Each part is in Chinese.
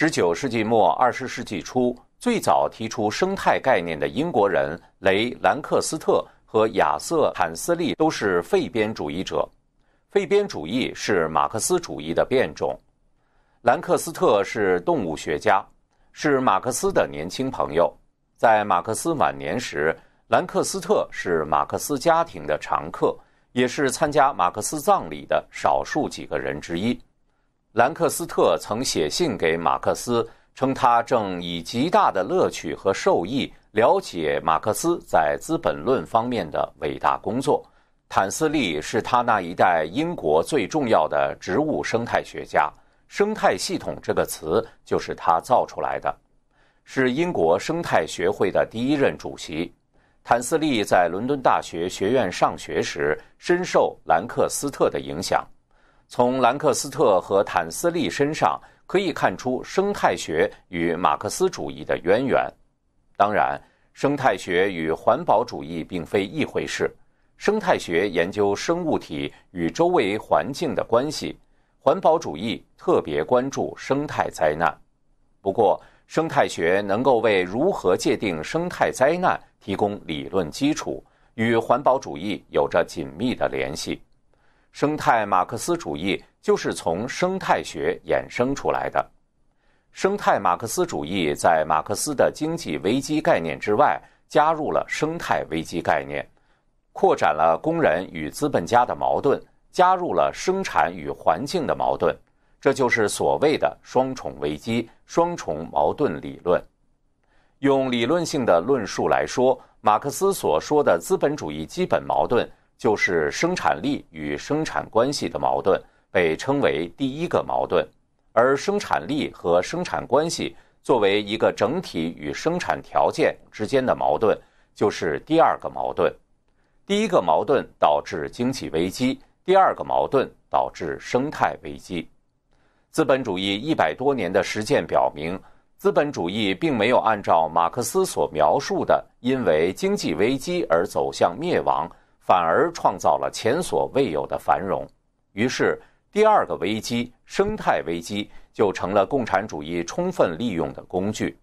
十九世纪末二十世纪初，最早提出生态概念的英国人雷兰克斯特和亚瑟坦斯利都是废边主义者。废边主义是马克思主义的变种。兰克斯特是动物学家，是马克思的年轻朋友。在马克思晚年时，兰克斯特是马克思家庭的常客，也是参加马克思葬礼的少数几个人之一。兰克斯特曾写信给马克思，称他正以极大的乐趣和受益了解马克思在《资本论》方面的伟大工作。坦斯利是他那一代英国最重要的植物生态学家，生态系统这个词就是他造出来的，是英国生态学会的第一任主席。坦斯利在伦敦大学学院上学时，深受兰克斯特的影响。从兰克斯特和坦斯利身上可以看出生态学与马克思主义的渊源。当然，生态学与环保主义并非一回事。生态学研究生物体与周围环境的关系，环保主义特别关注生态灾难。不过，生态学能够为如何界定生态灾难提供理论基础，与环保主义有着紧密的联系。生态马克思主义就是从生态学衍生出来的。生态马克思主义在马克思的经济危机概念之外，加入了生态危机概念，扩展了工人与资本家的矛盾，加入了生产与环境的矛盾，这就是所谓的双重危机、双重矛盾理论。用理论性的论述来说，马克思所说的资本主义基本矛盾。就是生产力与生产关系的矛盾被称为第一个矛盾，而生产力和生产关系作为一个整体与生产条件之间的矛盾就是第二个矛盾。第一个矛盾导致经济危机，第二个矛盾导致生态危机。资本主义一百多年的实践表明，资本主义并没有按照马克思所描述的因为经济危机而走向灭亡。反而创造了前所未有的繁荣，于是第二个危机——生态危机，就成了共产主义充分利用的工具。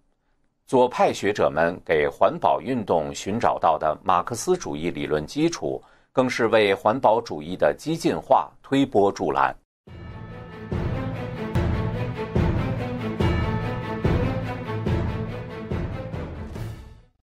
左派学者们给环保运动寻找到的马克思主义理论基础，更是为环保主义的激进化推波助澜。